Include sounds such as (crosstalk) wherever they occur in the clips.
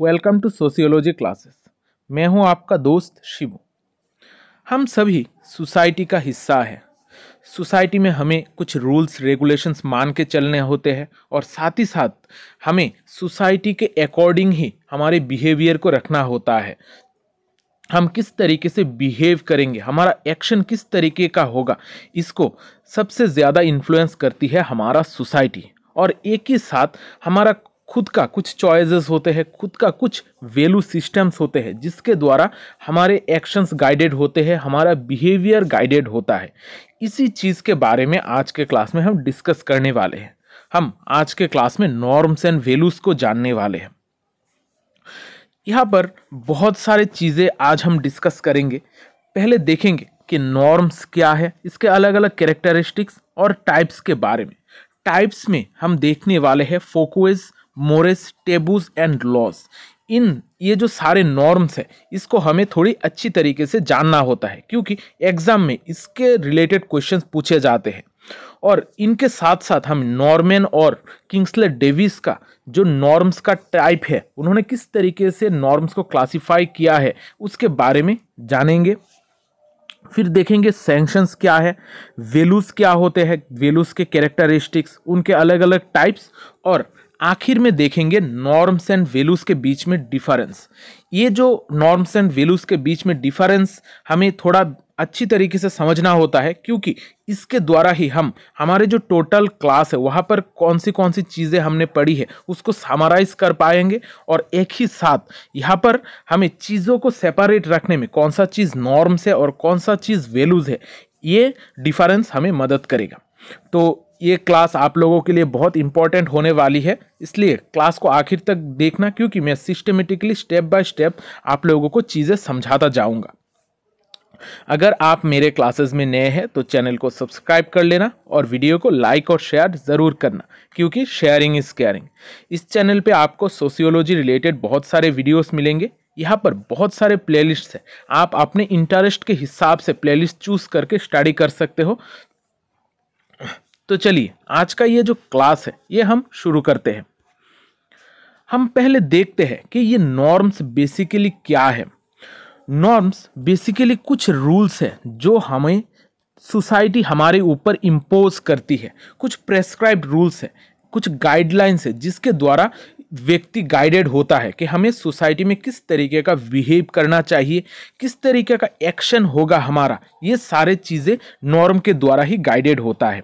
welcome to sociology classes मैं हूं आपका दोस्त शिवू हम सभी सोसाइटी का हिस्सा है सोसाइटी में हमें कुछ रूल्स रेगुलेशंस मान के चलने होते हैं और साथ ही साथ हमें सोसाइटी के अकॉर्डिंग ही हमारे बिहेवियर को रखना होता है हम किस तरीके से बिहेव करेंगे हमारा एक्शन किस तरीके का होगा इसको सबसे ज़्यादा इन्फ्लुएंस करती है हमारा सोसाइटी और एक ही साथ हमारा खुद का कुछ चॉइसेस होते हैं खुद का कुछ वैल्यू सिस्टम्स होते हैं जिसके द्वारा हमारे एक्शंस गाइडेड होते हैं हमारा बिहेवियर गाइडेड होता है इसी चीज़ के बारे में आज के क्लास में हम डिस्कस करने वाले हैं हम आज के क्लास में नॉर्म्स एंड वैल्यूज़ को जानने वाले हैं यहाँ पर बहुत सारे चीज़ें आज हम डिस्कस करेंगे पहले देखेंगे कि नॉर्म्स क्या है इसके अलग अलग कैरेक्टरिस्टिक्स और टाइप्स के बारे में टाइप्स में हम देखने वाले हैं folkways mores taboos and laws इन ये जो सारे नॉर्म्स हैं इसको हमें थोड़ी अच्छी तरीके से जानना होता है क्योंकि एग्ज़ाम में इसके रिलेटेड क्वेश्चंस पूछे जाते हैं और इनके साथ साथ हम नॉर्मेन और किंग्सले डेविस का जो नॉर्म्स का टाइप है उन्होंने किस तरीके से नॉर्म्स को क्लासिफाई किया है उसके बारे में जानेंगे फिर देखेंगे सेंक्शंस क्या है वेलूस क्या होते हैं वेलूस के कैरेक्टरिस्टिक्स उनके अलग अलग टाइप्स और आखिर में देखेंगे नॉर्म्स एंड वैल्यूज के बीच में डिफरेंस ये जो नॉर्म्स एंड वैल्यूज के बीच में डिफरेंस हमें थोड़ा अच्छी तरीके से समझना होता है क्योंकि इसके द्वारा ही हम हमारे जो टोटल क्लास है वहाँ पर कौन सी कौन सी चीज़ें हमने पढ़ी है उसको समराइज कर पाएंगे और एक ही साथ यहाँ पर हमें चीज़ों को सेपरेट रखने में कौन सा चीज़ नॉर्म्स है और कौन सा चीज़ वैल्यूज़ है ये डिफरेंस हमें मदद करेगा तो ये क्लास आप लोगों के लिए बहुत इंपॉर्टेंट होने वाली है इसलिए क्लास को आखिर तक देखना क्योंकि मैं सिस्टमेटिकली स्टेप बाय स्टेप आप लोगों को चीज़ें समझाता जाऊँगा अगर आप मेरे क्लासेस में नए हैं तो चैनल को सब्सक्राइब कर लेना और वीडियो को लाइक और शेयर ज़रूर करना क्योंकि शेयरिंग इज़ केयरिंग इस चैनल पर आपको सोशियोलॉजी रिलेटेड बहुत सारे वीडियोज़ मिलेंगे यहाँ पर बहुत सारे प्लेलिस्ट्स हैं आप अपने इंटरेस्ट के हिसाब से प्लेलिस्ट चूज़ करके स्टडी कर सकते हो तो चलिए आज का ये जो क्लास है ये हम शुरू करते हैं हम पहले देखते हैं कि ये नॉर्म्स बेसिकली क्या है नॉर्म्स बेसिकली कुछ रूल्स है जो हमें सोसाइटी हमारे ऊपर इम्पोज करती है कुछ प्रेस्क्राइब रूल्स है कुछ गाइडलाइंस है जिसके द्वारा व्यक्ति गाइडेड होता है कि हमें सोसाइटी में किस तरीके का बिहेव करना चाहिए किस तरीके का एक्शन होगा हमारा ये सारे चीज़ें नॉर्म के द्वारा ही गाइडेड होता है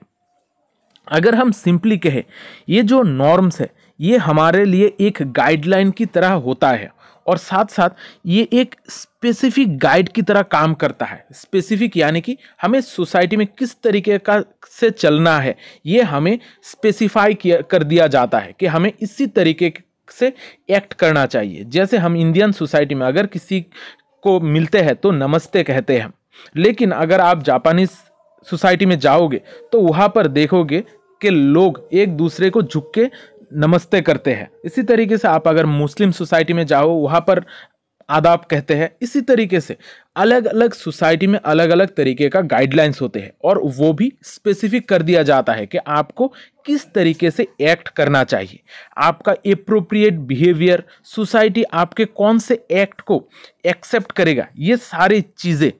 अगर हम सिंपली कहें ये जो नॉर्म्स है ये हमारे लिए एक गाइडलाइन की तरह होता है और साथ साथ ये एक स्पेसिफिक गाइड की तरह काम करता है स्पेसिफिक यानी कि हमें सोसाइटी में किस तरीके का से चलना है ये हमें स्पेसिफाई किया कर दिया जाता है कि हमें इसी तरीके से एक्ट करना चाहिए जैसे हम इंडियन सोसाइटी में अगर किसी को मिलते हैं तो नमस्ते कहते हैं लेकिन अगर आप जापानीज सोसाइटी में जाओगे तो वहाँ पर देखोगे कि लोग एक दूसरे को झुक के नमस्ते करते हैं इसी तरीके से आप अगर मुस्लिम सोसाइटी में जाओ वहाँ पर आदाब कहते हैं इसी तरीके से अलग अलग सोसाइटी में अलग अलग तरीके का गाइडलाइंस होते हैं और वो भी स्पेसिफिक कर दिया जाता है कि आपको किस तरीके से एक्ट करना चाहिए आपका अप्रोप्रिएट बिहेवियर सोसाइटी आपके कौन से एक्ट को एक्सेप्ट करेगा ये सारी चीज़ें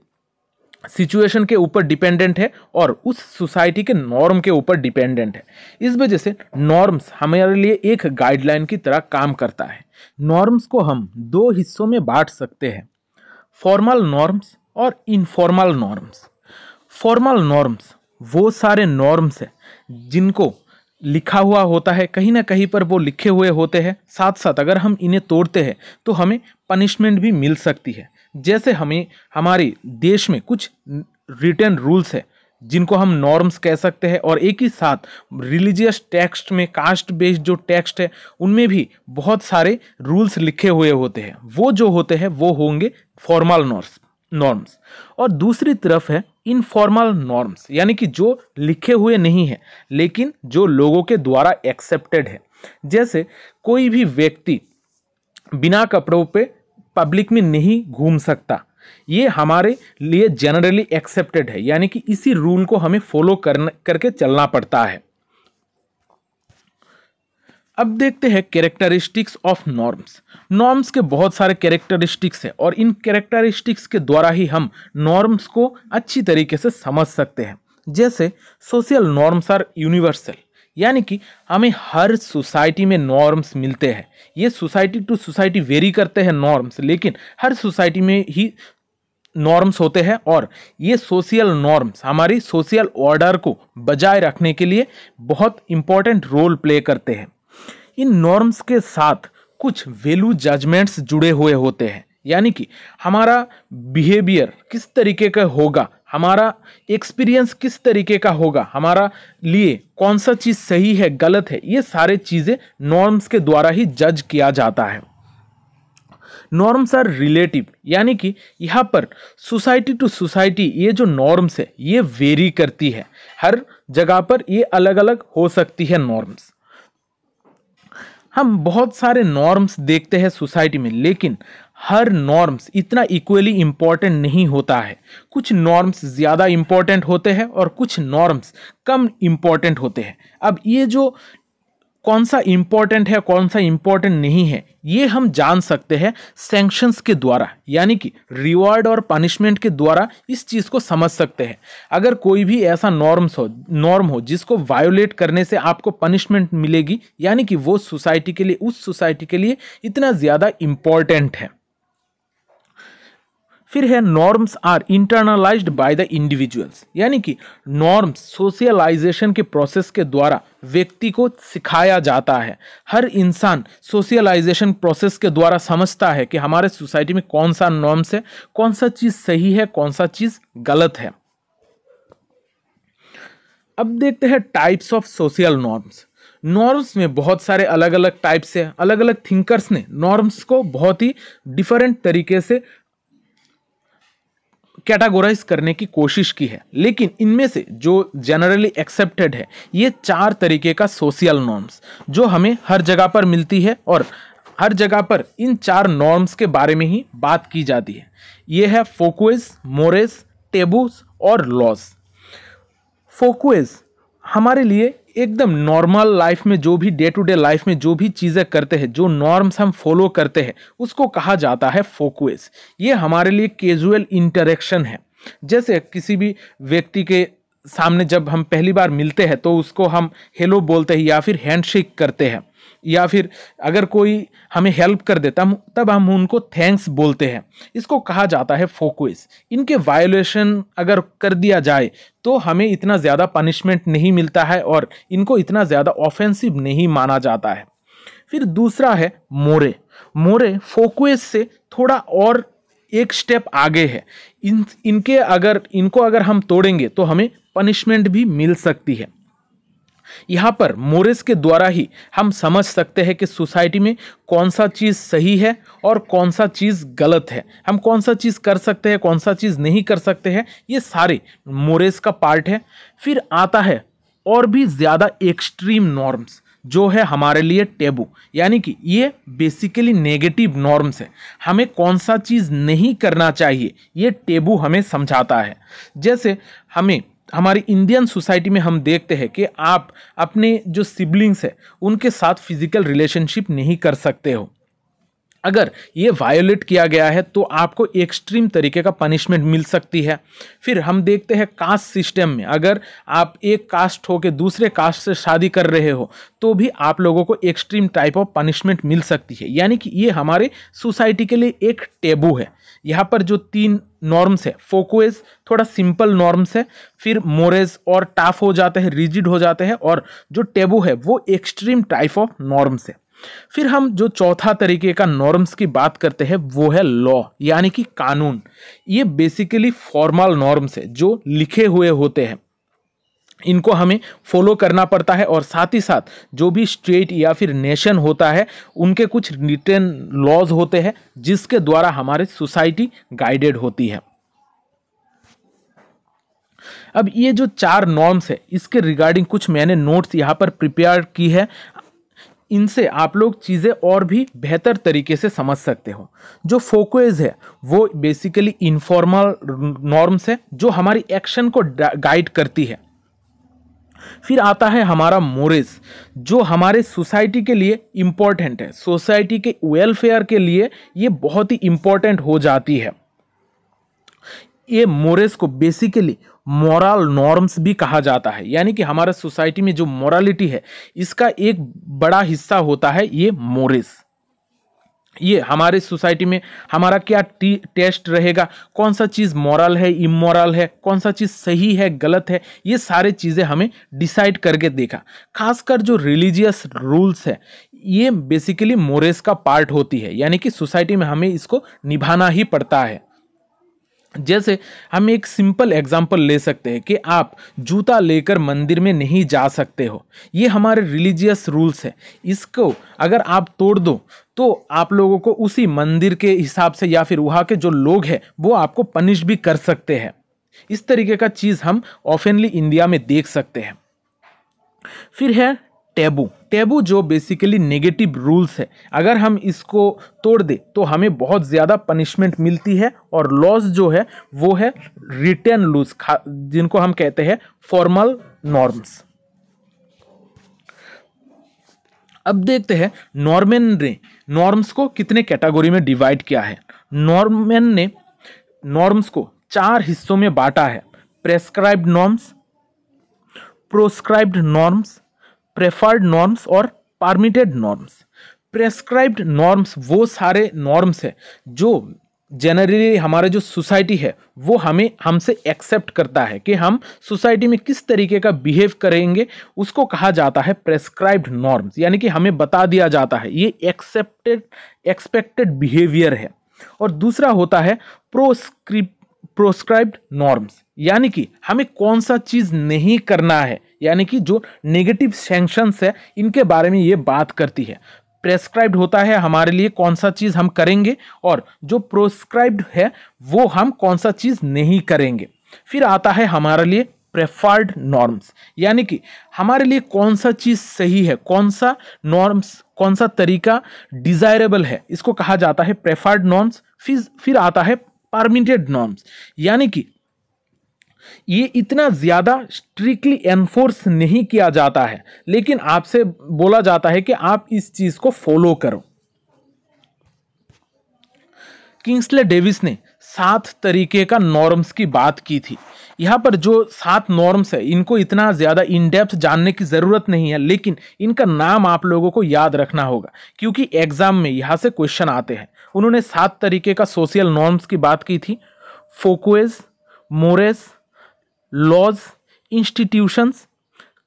सिचुएशन के ऊपर डिपेंडेंट है और उस सोसाइटी के नॉर्म के ऊपर डिपेंडेंट है इस वजह से नॉर्म्स हमारे लिए एक गाइडलाइन की तरह काम करता है नॉर्म्स को हम दो हिस्सों में बांट सकते हैं फॉर्मल नॉर्म्स और इनफॉर्मल नॉर्म्स फॉर्मल नॉर्म्स वो सारे नॉर्म्स हैं जिनको लिखा हुआ होता है कहीं ना कहीं पर वो लिखे हुए होते हैं साथ साथ अगर हम इन्हें तोड़ते हैं तो हमें पनिशमेंट भी मिल सकती है जैसे हमें हमारे देश में कुछ रिटर्न रूल्स है जिनको हम नॉर्म्स कह सकते हैं और एक ही साथ रिलीजियस टेक्स्ट में कास्ट बेस्ड जो टेक्स्ट है उनमें भी बहुत सारे रूल्स लिखे हुए होते हैं वो जो होते हैं वो होंगे फॉर्मल नॉर्म्स नॉर्म्स और दूसरी तरफ है इनफॉर्मल नॉर्म्स यानी कि जो लिखे हुए नहीं है लेकिन जो लोगों के द्वारा एक्सेप्टेड है जैसे कोई भी व्यक्ति बिना कपड़ों पे पब्लिक में नहीं घूम सकता ये हमारे लिए जनरली एक्सेप्टेड है यानी कि इसी रूल को हमें फॉलो करके चलना पड़ता है अब देखते हैं कैरेक्टरिस्टिक्स ऑफ नॉर्म्स नॉर्म्स के बहुत सारे कैरेक्टरिस्टिक्स हैं और इन कैरेक्टरिस्टिक्स के द्वारा ही हम नॉर्म्स को अच्छी तरीके से समझ सकते हैं जैसे सोशल नॉर्म्स आर यूनिवर्सल यानी कि हमें हर सोसाइटी में नॉर्म्स मिलते हैं ये सोसाइटी टू सोसाइटी वेरी करते हैं नॉर्म्स लेकिन हर सोसाइटी में ही नॉर्म्स होते हैं और ये सोशल नॉर्म्स हमारी सोशल ऑर्डर को बजाय रखने के लिए बहुत इम्पॉर्टेंट रोल प्ले करते हैं इन नॉर्म्स के साथ कुछ वैल्यू जजमेंट्स जुड़े हुए होते हैं यानी कि हमारा बिहेवियर किस तरीके का होगा हमारा एक्सपीरियंस किस तरीके का होगा हमारा लिए कौन सा चीज़ सही है गलत है ये सारे चीज़ें नॉर्म्स के द्वारा ही जज किया जाता है नॉर्म्स आर रिलेटिव यानी कि यहाँ पर सोसाइटी टू सोसाइटी ये जो नॉर्म्स है ये वेरी करती है हर जगह पर ये अलग अलग हो सकती है नॉर्म्स हम बहुत सारे नॉर्म्स देखते हैं सोसाइटी में लेकिन हर नॉर्म्स इतना इक्वली इम्पॉर्टेंट नहीं होता है कुछ नॉर्म्स ज़्यादा इम्पॉर्टेंट होते हैं और कुछ नॉर्म्स कम इम्पॉर्टेंट होते हैं अब ये जो कौन सा इम्पॉर्टेंट है कौन सा इम्पॉर्टेंट नहीं है ये हम जान सकते हैं सेंक्शंस के द्वारा यानी कि रिवॉर्ड और पनिशमेंट के द्वारा इस चीज़ को समझ सकते हैं अगर कोई भी ऐसा नॉर्म्स हो नॉर्म हो जिसको वायोलेट करने से आपको पनिशमेंट मिलेगी यानी कि वो सोसाइटी के लिए उस सोसाइटी के लिए इतना ज़्यादा इम्पॉर्टेंट है फिर है norms are internalised by the individuals यानी कि नॉर्म्स सोशलाइजेशन के प्रोसेस के द्वारा व्यक्ति को सिखाया जाता है हर इंसान सोशलाइजेशन प्रोसेस के द्वारा समझता है कि हमारे सोसाइटी में कौन सा नॉर्म्स है कौन सा चीज़ सही है कौन सा चीज़ गलत है अब देखते हैं types of social norms norms में बहुत सारे अलग अलग टाइप्स हैं अलग अलग थिंकर्स ने नॉर्म्स को बहुत ही डिफरेंट तरीके से कैटागोराइज करने की कोशिश की है लेकिन इनमें से जो जनरली एक्सेप्टेड है ये चार तरीके का सोशल नॉर्म्स जो हमें हर जगह पर मिलती है और हर जगह पर इन चार नॉर्म्स के बारे में ही बात की जाती है ये है फोकवेज मोरेस टेबूस और लॉस फोकवेज हमारे लिए एकदम नॉर्मल लाइफ में जो भी डे टू डे लाइफ में जो भी चीज़ें करते हैं जो नॉर्म्स हम फॉलो करते हैं उसको कहा जाता है फोकस ये हमारे लिए केजुअल इंटरेक्शन है जैसे किसी भी व्यक्ति के सामने जब हम पहली बार मिलते हैं तो उसको हम हेलो बोलते हैं या फिर हैंडशेक करते हैं या फिर अगर कोई हमें हेल्प कर देता तब हम उनको थैंक्स बोलते हैं इसको कहा जाता है फोकस इनके वायोलेशन अगर कर दिया जाए तो हमें इतना ज़्यादा पनिशमेंट नहीं मिलता है और इनको इतना ज़्यादा ऑफेंसिव नहीं माना जाता है फिर दूसरा है मोरे मोरे फोकस से थोड़ा और एक स्टेप आगे है इन इनके अगर इनको अगर हम तोड़ेंगे तो हमें पनिशमेंट भी मिल सकती है यहाँ पर मोरेस के द्वारा ही हम समझ सकते हैं कि सोसाइटी में कौन सा चीज़ सही है और कौन सा चीज़ गलत है हम कौन सा चीज़ कर सकते हैं कौन सा चीज़ नहीं कर सकते हैं ये सारे मोरेस का पार्ट है फिर आता है और भी ज़्यादा एक्सट्रीम नॉर्म्स जो है हमारे लिए टेबू यानी कि ये बेसिकली नेगेटिव नॉर्म्स है हमें कौन सा चीज़ नहीं करना चाहिए ये टेबू हमें समझाता है जैसे हमें हमारी इंडियन सोसाइटी में हम देखते हैं कि आप अपने जो सिबलिंग्स हैं उनके साथ फिजिकल रिलेशनशिप नहीं कर सकते हो अगर ये वायोलेट किया गया है तो आपको एक्सट्रीम तरीके का पनिशमेंट मिल सकती है फिर हम देखते हैं कास्ट सिस्टम में अगर आप एक कास्ट हो के दूसरे कास्ट से शादी कर रहे हो तो भी आप लोगों को एक्सट्रीम टाइप ऑफ पनिशमेंट मिल सकती है यानी कि ये हमारे सोसाइटी के लिए एक टेबू है यहाँ पर जो तीन नॉर्म्स है फोकोएज थोड़ा सिंपल नॉर्म्स है फिर मोरेज और टाफ हो जाते हैं रिजिड हो जाते हैं और जो टेबू है वो एक्सट्रीम टाइप ऑफ नॉर्म्स है फिर हम जो चौथा तरीके का नॉर्म्स की बात करते हैं वो है लॉ यानी कि कानून ये बेसिकली फॉर्मल नॉर्म्स है जो लिखे हुए होते हैं इनको हमें फॉलो करना पड़ता है और साथ ही साथ जो भी स्टेट या फिर नेशन होता है उनके कुछ रिटर्न लॉज होते हैं जिसके द्वारा हमारे सोसाइटी गाइडेड होती है अब ये जो चार नॉर्म्स है इसके रिगार्डिंग कुछ मैंने नोट्स यहाँ पर प्रिपेयर की है इनसे आप लोग चीज़ें और भी बेहतर तरीके से समझ सकते हो जो फोकस है वो बेसिकली इनफॉर्मल नॉर्म्स है जो हमारी एक्शन को गाइड करती है फिर आता है हमारा मोरेस जो हमारे सोसाइटी के लिए इम्पॉर्टेंट है सोसाइटी के वेलफेयर के लिए ये बहुत ही इम्पॉर्टेंट हो जाती है ये मोरेस को बेसिकली मॉरल नॉर्म्स भी कहा जाता है यानी कि हमारे सोसाइटी में जो मॉरलिटी है इसका एक बड़ा हिस्सा होता है ये मोरेस ये हमारे सोसाइटी में हमारा क्या टेस्ट रहेगा कौन सा चीज़ मॉरल है इमोरल है कौन सा चीज़ सही है गलत है ये सारे चीज़ें हमें डिसाइड करके देखा खासकर जो रिलीजियस रूल्स है ये बेसिकली मोरेस का पार्ट होती है यानी कि सोसाइटी में हमें इसको निभाना ही पड़ता है जैसे हम एक सिंपल एग्जाम्पल ले सकते हैं कि आप जूता लेकर मंदिर में नहीं जा सकते हो ये हमारे रिलीजियस रूल्स है इसको अगर आप तोड़ दो तो आप लोगों को उसी मंदिर के हिसाब से या फिर वहाँ के जो लोग हैं वो आपको पनिश भी कर सकते हैं इस तरीके का चीज़ हम ऑफनली इंडिया में देख सकते हैं फिर है टैबू टैबू जो बेसिकली नेगेटिव रूल्स है अगर हम इसको तोड़ दे तो हमें बहुत ज़्यादा पनिशमेंट मिलती है और लॉस जो है वो है रिटर्न लूज जिनको हम कहते हैं फॉर्मल नॉर्म्स अब देखते हैं नॉर्मेन ने नॉर्म्स को कितने कैटेगोरी में डिवाइड किया है नॉर्मन ने नॉर्म्स को चार हिस्सों में बांटा है prescribed norms proscribed norms preferred norms और परमिटेड नॉर्म्स प्रेस्क्राइब्ड नॉर्म्स वो सारे नॉर्म्स हैं जो जनरली हमारा जो सोसाइटी है वो हमें हमसे एक्सेप्ट करता है कि हम सोसाइटी में किस तरीके का बिहेव करेंगे उसको कहा जाता है प्रेस्क्राइब्ड नॉर्म्स यानी कि हमें बता दिया जाता है ये एक्सेप्टेड एक्सपेक्टेड बिहेवियर है और दूसरा होता है प्रोस्क्रिप प्रोस्क्राइब्ड नॉर्म्स यानी कि हमें कौन सा चीज़ नहीं करना है यानी कि जो नेगेटिव सेंक्शंस है इनके बारे में ये बात करती है प्रेस्क्राइब्ड होता है हमारे लिए कौन सा चीज़ हम करेंगे और जो प्रोस्क्राइब्ड है वो हम कौन सा चीज़ नहीं करेंगे फिर आता है हमारे लिए प्रेफर्ड नॉर्म्स यानी कि हमारे लिए कौन सा चीज़ सही है कौन सा नॉर्म्स कौन सा तरीका डिज़ायरेबल है इसको कहा जाता है प्रेफर्ड नॉर्म्स फिर फिर आता है परमिटेड नॉर्म्स यानी कि ये इतना ज़्यादा स्ट्रिक्टली एनफोर्स नहीं किया जाता है लेकिन आपसे बोला जाता है कि आप इस चीज़ को फॉलो करो किंग्सले डेविस ने सात तरीके का नॉर्म्स की बात की थी यहाँ पर जो सात नॉर्म्स है इनको इतना ज़्यादा इन डेप्थ जानने की ज़रूरत नहीं है लेकिन इनका नाम आप लोगों को याद रखना होगा क्योंकि एग्ज़ाम में यहाँ से क्वेश्चन आते हैं उन्होंने सात तरीके का सोशल नॉर्म्स की बात की थी folkways mores laws institutions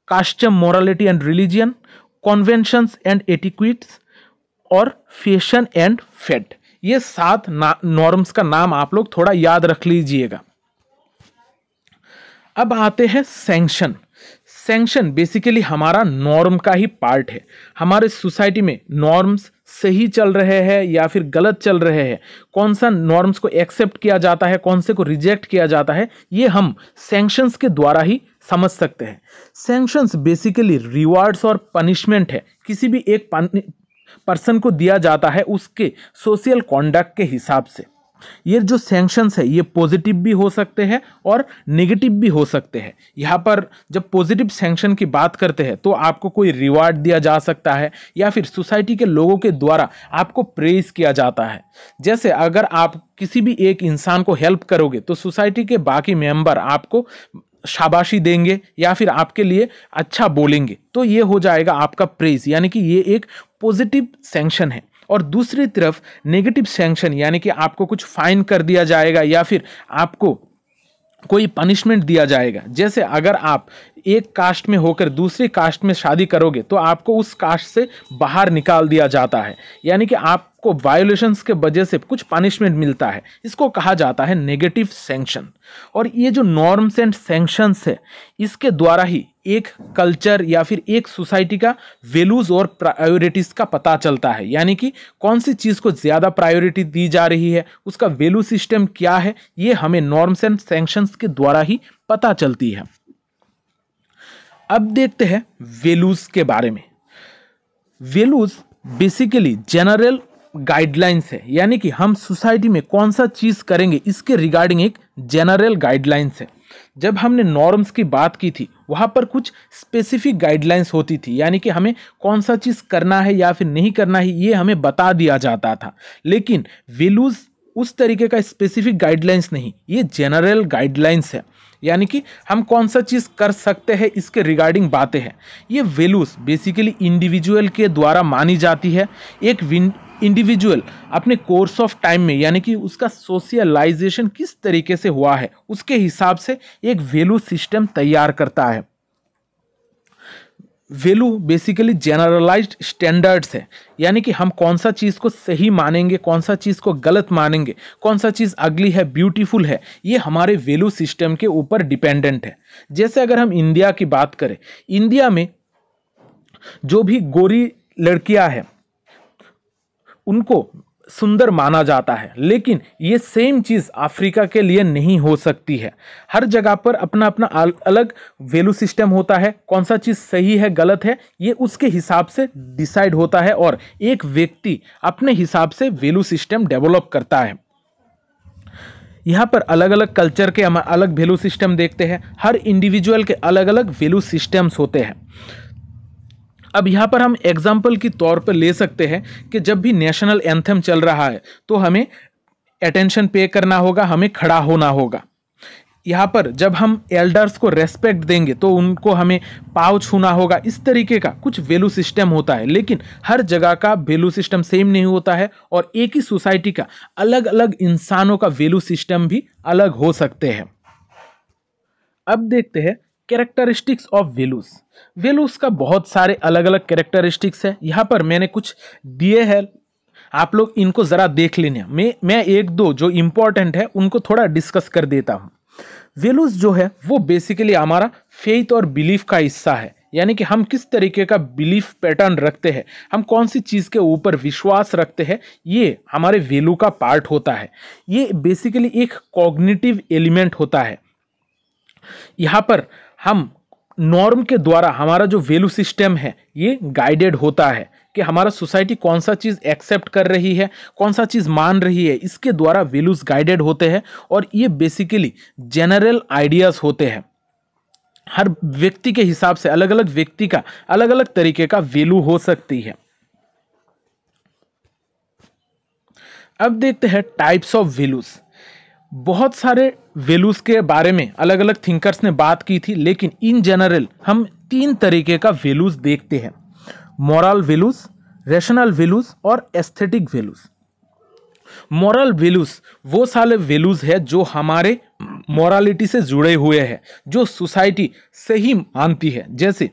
custom morality and religion conventions and etiquettes और फैशन एंड फेट ये सात नॉर्म्स का नाम आप लोग थोड़ा याद रख लीजिएगा अब आते हैं सेंक्शन सेंक्शन बेसिकली हमारा नॉर्म का ही पार्ट है हमारे सोसाइटी में नॉर्म्स सही चल रहे हैं या फिर गलत चल रहे हैं कौन सा नॉर्म्स को एक्सेप्ट किया जाता है कौन से को रिजेक्ट किया जाता है ये हम सेंक्शंस के द्वारा ही समझ सकते हैं सेंक्शंस बेसिकली रिवार्ड्स और पनिशमेंट है किसी भी एक पर्सन को दिया जाता है उसके सोशल कॉन्डक्ट के हिसाब से ये जो सेंक्शंस है ये पॉजिटिव भी हो सकते हैं और नेगेटिव भी हो सकते हैं यहाँ पर जब पॉजिटिव सेंक्शन की बात करते हैं तो आपको कोई रिवार्ड दिया जा सकता है या फिर सोसाइटी के लोगों के द्वारा आपको प्रेज किया जाता है जैसे अगर आप किसी भी एक इंसान को हेल्प करोगे तो सोसाइटी के बाकी मेम्बर आपको शाबाशी देंगे या फिर आपके लिए अच्छा बोलेंगे तो ये हो जाएगा आपका प्रेज यानी कि ये एक पॉजिटिव सेंक्शन है और दूसरी तरफ नेगेटिव सैंक्शन यानी कि आपको कुछ फाइन कर दिया जाएगा या फिर आपको कोई पनिशमेंट दिया जाएगा जैसे अगर आप एक कास्ट में होकर दूसरी कास्ट में शादी करोगे तो आपको उस कास्ट से बाहर निकाल दिया जाता है यानी कि आप को वायोलेशंस के वजह से कुछ पनिशमेंट मिलता है इसको कहा जाता है नेगेटिव सेंक्शन और ये जो नॉर्म्स एंड सेंक्शंस है इसके द्वारा ही एक कल्चर या फिर एक सोसाइटी का वैल्यूज़ और प्रायोरिटीज़ का पता चलता है यानी कि कौन सी चीज़ को ज़्यादा प्रायोरिटी दी जा रही है उसका वैल्यू सिस्टम क्या है ये हमें नॉर्म्स एंड सेंक्शंस के द्वारा ही पता चलती है अब देखते हैं वैल्यूज़ के बारे में वैल्यूज़ बेसिकली जनरल गाइडलाइंस है यानी कि हम सोसाइटी में कौन सा चीज़ करेंगे इसके रिगार्डिंग एक जनरल गाइडलाइंस है जब हमने नॉर्म्स की बात की थी वहाँ पर कुछ स्पेसिफिक गाइडलाइंस होती थी यानी कि हमें कौन सा चीज़ करना है या फिर नहीं करना है ये हमें बता दिया जाता था लेकिन वेलूज उस तरीके का स्पेसिफिक गाइडलाइंस नहीं ये जनरल गाइडलाइंस है यानी कि हम कौन सा चीज़ कर सकते हैं इसके रिगार्डिंग बातें हैं ये वैल्यूज़ बेसिकली इंडिविजुअल के द्वारा मानी जाती है एक इंडिविजुअल अपने कोर्स ऑफ टाइम में यानी कि उसका सोशलाइजेशन किस तरीके से हुआ है उसके हिसाब से एक वैल्यू सिस्टम तैयार करता है वैल्यू बेसिकली जनरलाइज्ड स्टैंडर्ड्स है यानी कि हम कौन सा चीज़ को सही मानेंगे कौन सा चीज़ को गलत मानेंगे कौन सा चीज़ अगली है ब्यूटीफुल है ये हमारे वैल्यू सिस्टम के ऊपर डिपेंडेंट है जैसे अगर हम इंडिया की बात करें इंडिया में जो भी गोरी लड़कियां हैं उनको सुंदर माना जाता है लेकिन ये सेम चीज़ अफ्रीका के लिए नहीं हो सकती है हर जगह पर अपना अपना अलग वैल्यू सिस्टम होता है कौन सा चीज़ सही है गलत है ये उसके हिसाब से डिसाइड होता है और एक व्यक्ति अपने हिसाब से वैल्यू सिस्टम डेवलप करता है यहाँ पर अलग अलग कल्चर के हम अलग वैल्यू सिस्टम देखते हैं हर इंडिविजुअल के अलग अलग वैल्यू सिस्टम्स होते हैं अब यहाँ पर हम एग्जाम्पल के तौर पर ले सकते हैं कि जब भी नेशनल एंथम चल रहा है तो हमें अटेंशन पे करना होगा हमें खड़ा होना होगा यहाँ पर जब हम एल्डर्स को रेस्पेक्ट देंगे तो उनको हमें पाव छूना होगा इस तरीके का कुछ वैल्यू सिस्टम होता है लेकिन हर जगह का वैल्यू सिस्टम सेम नहीं होता है और एक ही सोसाइटी का अलग अलग इंसानों का वैल्यू सिस्टम भी अलग हो सकते हैं अब देखते हैं कैरेक्टरिस्टिक्स ऑफ वेलूस वेलूस का बहुत सारे अलग अलग कैरेक्टरिस्टिक्स है यहाँ पर मैंने कुछ दिए हैं आप लोग इनको ज़रा देख लेने मैं मैं एक दो जो इम्पोर्टेंट है उनको थोड़ा डिस्कस कर देता हूँ वेलूस जो है वो बेसिकली हमारा फेथ और बिलीफ का हिस्सा है यानी कि हम किस तरीके का बिलीफ पैटर्न रखते हैं हम कौन सी चीज़ के ऊपर विश्वास रखते हैं ये हमारे वेलू का पार्ट होता है ये बेसिकली एक कॉग्निटिव एलिमेंट होता है यहाँ पर हम नॉर्म के द्वारा हमारा जो वैल्यू सिस्टम है ये गाइडेड होता है कि हमारा सोसाइटी कौन सा चीज़ एक्सेप्ट कर रही है कौन सा चीज़ मान रही है इसके द्वारा वैल्यूज़ गाइडेड होते हैं और ये बेसिकली जनरल आइडियाज़ होते हैं हर व्यक्ति के हिसाब से अलग अलग व्यक्ति का अलग अलग तरीके का वैल्यू हो सकती है अब देखते हैं टाइप्स ऑफ वैल्यूज़ बहुत सारे वेल्यूज़ के बारे में अलग अलग थिंकर्स ने बात की थी लेकिन इन जनरल हम तीन तरीके का वेल्यूज देखते हैं मॉरल वेल्यूज रेशनल वेल्यूज़ और एस्थेटिक वेल्यूज मॉरल वेल्यूज वो सारे वेलूज है जो हमारे मॉरालिटी से जुड़े हुए हैं जो सोसाइटी से ही मानती है जैसे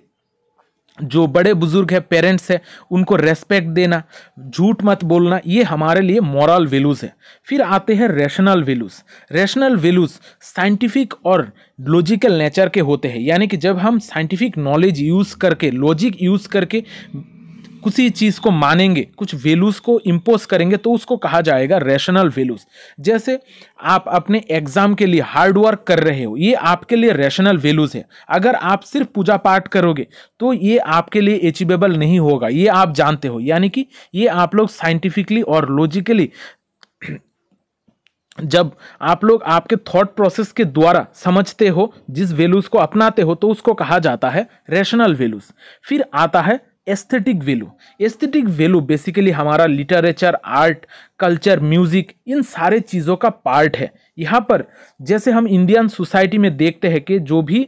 जो बड़े बुजुर्ग है पेरेंट्स है उनको रेस्पेक्ट देना झूठ मत बोलना ये हमारे लिए मॉरल वैल्यूज़ है फिर आते हैं rational values rational values scientific और लॉजिकल नेचर के होते हैं यानी कि जब हम साइंटिफिक नॉलेज यूज़ करके लॉजिक यूज़ करके किसी चीज़ को मानेंगे कुछ वैल्यूज़ को इम्पोज करेंगे तो उसको कहा जाएगा रैशनल वैल्यूज़ जैसे आप अपने एग्ज़ाम के लिए हार्ड वर्क कर रहे हो ये आपके लिए रैशनल वैल्यूज़ है अगर आप सिर्फ पूजा पाठ करोगे तो ये आपके लिए एचिवेबल नहीं होगा ये आप जानते हो यानी कि ये आप लोग साइंटिफिकली और लॉजिकली (clears throat) जब आप लोग आपके थॉट प्रोसेस के द्वारा समझते हो जिस वैल्यूज़ को अपनाते हो तो उसको कहा जाता है रैशनल वैल्यूज़ फिर आता है aesthetic value aesthetic value basically हमारा लिटरेचर आर्ट कल्चर म्यूजिक इन सारे चीज़ों का पार्ट है यहाँ पर जैसे हम इंडियन सोसाइटी में देखते हैं कि जो भी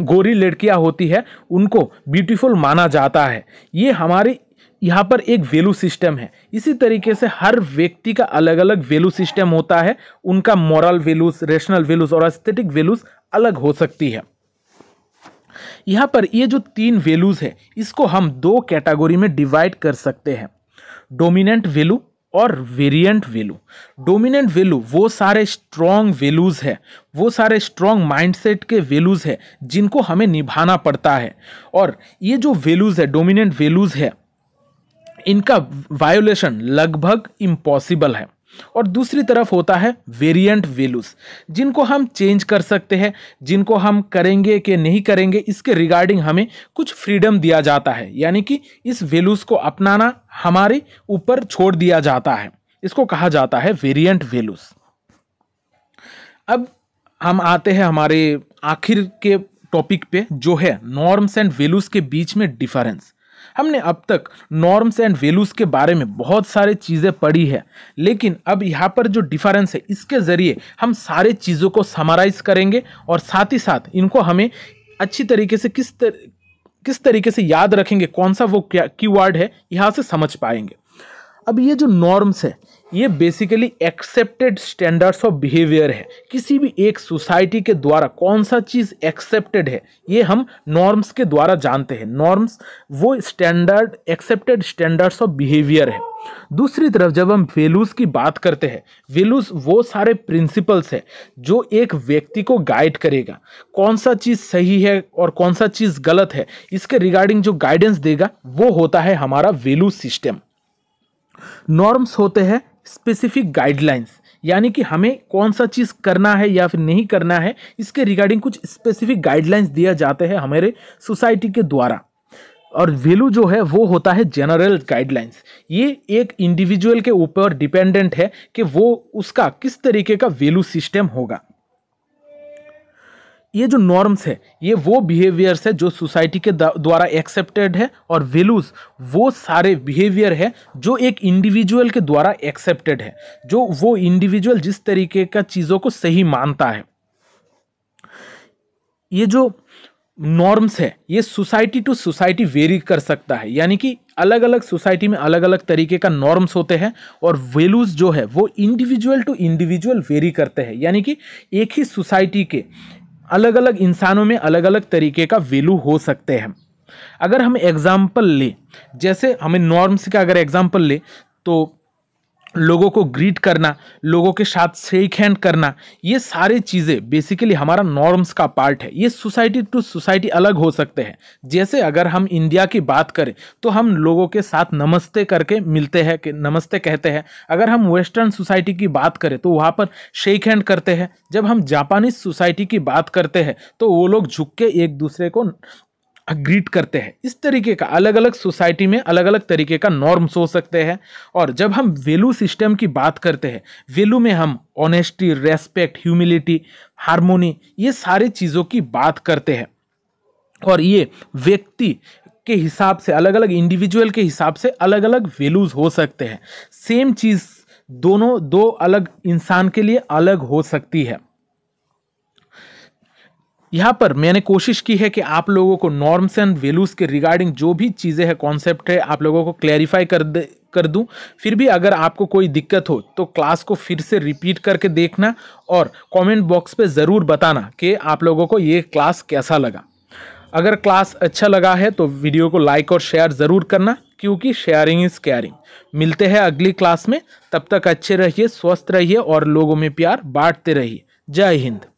गोरी लड़कियाँ होती है उनको ब्यूटीफुल माना जाता है ये हमारे यहाँ पर एक वैल्यू सिस्टम है इसी तरीके से हर व्यक्ति का अलग अलग वैल्यू सिस्टम होता है उनका मॉरल वैल्यूज रेशनल वैल्यूज और एस्थेटिक वैल्यूज अलग हो सकती है यहाँ पर ये जो तीन वैल्यूज़ है इसको हम दो कैटेगोरी में डिवाइड कर सकते हैं डोमिनेंट वैल्यू और वेरिएंट वैल्यू डोमिनेंट वैल्यू वो सारे स्ट्रॉन्ग वैल्यूज़ है वो सारे स्ट्रॉन्ग माइंडसेट के वैल्यूज़ है जिनको हमें निभाना पड़ता है और ये जो वैल्यूज़ है डोमिनेंट वैल्यूज़ है इनका वायोलेशन लगभग इम्पॉसिबल है और दूसरी तरफ होता है वेरिएंट वैल्यूज जिनको हम चेंज कर सकते हैं जिनको हम करेंगे कि नहीं करेंगे इसके रिगार्डिंग हमें कुछ फ्रीडम दिया जाता है यानी कि इस वैल्यूज को अपनाना हमारे ऊपर छोड़ दिया जाता है इसको कहा जाता है वेरिएंट वैल्यूज अब हम आते हैं हमारे आखिर के टॉपिक पे जो है नॉर्म्स एंड वैल्यूज के बीच में डिफरेंस हमने अब तक नॉर्म्स एंड वैल्यूज़ के बारे में बहुत सारे चीज़ें पढ़ी है लेकिन अब यहाँ पर जो डिफरेंस है इसके ज़रिए हम सारे चीज़ों को समराइज़ करेंगे और साथ ही साथ इनको हमें अच्छी तरीके से किस तर, किस तरीके से याद रखेंगे कौन सा वो क्या की वर्ड है यहाँ से समझ पाएंगे अब ये जो नॉर्म्स है ये basically accepted standards of behaviour है किसी भी एक सोसाइटी के द्वारा कौन सा चीज़ एक्सेप्टेड है ये हम नॉर्म्स के द्वारा जानते हैं नॉर्म्स वो standard accepted standards of behaviour है दूसरी तरफ जब हम वैल्यूज़ की बात करते हैं वैल्यूज़ वो सारे प्रिंसिपल्स है जो एक व्यक्ति को गाइड करेगा कौन सा चीज़ सही है और कौन सा चीज़ गलत है इसके रिगार्डिंग जो गाइडेंस देगा वो होता है हमारा वैल्यू सिस्टम नॉर्म्स होते हैं स्पेसिफिक गाइडलाइंस यानी कि हमें कौन सा चीज़ करना है या फिर नहीं करना है इसके रिगार्डिंग कुछ स्पेसिफिक गाइडलाइंस दिया जाते हैं हमारे सोसाइटी के द्वारा और वैल्यू जो है वो होता है जनरल गाइडलाइंस ये एक इंडिविजुअल के ऊपर डिपेंडेंट है कि वो उसका किस तरीके का वैल्यू सिस्टम होगा ये जो नॉर्म्स है ये वो बिहेवियर्स है जो सोसाइटी के द्वारा एक्सेप्टेड है और वैल्यूज़ वो सारे बिहेवियर है जो एक इंडिविजुअल के द्वारा एक्सेप्टेड है जो वो इंडिविजुअल जिस तरीके का चीज़ों को सही मानता है ये जो नॉर्म्स है ये सोसाइटी टू सोसाइटी वेरी कर सकता है यानी कि अलग अलग सोसाइटी में अलग अलग तरीके का नॉर्म्स होते हैं और वैल्यूज़ जो है वो इंडिविजुअल टू इंडिविजुअल वेरी करते हैं यानी कि एक ही सोसाइटी के अलग अलग इंसानों में अलग अलग तरीके का वैल्यू हो सकते हैं अगर हम एग्ज़ाम्पल लें जैसे हमें नॉर्म्स का अगर एग्ज़ाम्पल लें तो लोगों को ग्रीट करना लोगों के साथ शेक हैंड करना ये सारी चीज़ें बेसिकली हमारा नॉर्म्स का पार्ट है ये सोसाइटी टू सोसाइटी अलग हो सकते हैं जैसे अगर हम इंडिया की बात करें तो हम लोगों के साथ नमस्ते करके मिलते हैं कि नमस्ते कहते हैं अगर हम वेस्टर्न सोसाइटी की बात करें तो वहाँ पर शेक हैंड करते हैं जब हम जापानीज सोसाइटी की बात करते हैं तो वो लोग झुक के एक दूसरे को ग्रीट करते हैं इस तरीके का अलग अलग सोसाइटी में अलग अलग तरीके का नॉर्म्स हो सकते हैं और जब हम वैल्यू सिस्टम की बात करते हैं वैल्यू में हम ऑनेस्टी रेस्पेक्ट ह्यूमिलिटी हारमोनी ये सारी चीज़ों की बात करते हैं और ये व्यक्ति के हिसाब से अलग अलग इंडिविजुअल के हिसाब से अलग अलग वैल्यूज़ हो सकते हैं सेम चीज़ दोनों दो अलग इंसान के लिए अलग हो सकती है यहाँ पर मैंने कोशिश की है कि आप लोगों को नॉर्म्स एंड वैल्यूज़ के रिगार्डिंग जो भी चीज़ें हैं कॉन्सेप्ट है आप लोगों को क्लैरिफाई कर दे कर दूं फिर भी अगर आपको कोई दिक्कत हो तो क्लास को फिर से रिपीट करके देखना और कमेंट बॉक्स पे ज़रूर बताना कि आप लोगों को ये क्लास कैसा लगा अगर क्लास अच्छा लगा है तो वीडियो को लाइक और शेयर ज़रूर करना क्योंकि शेयरिंग इज़ केयरिंग मिलते हैं अगली क्लास में तब तक अच्छे रहिए स्वस्थ रहिए और लोगों में प्यार बांटते रहिए जय हिंद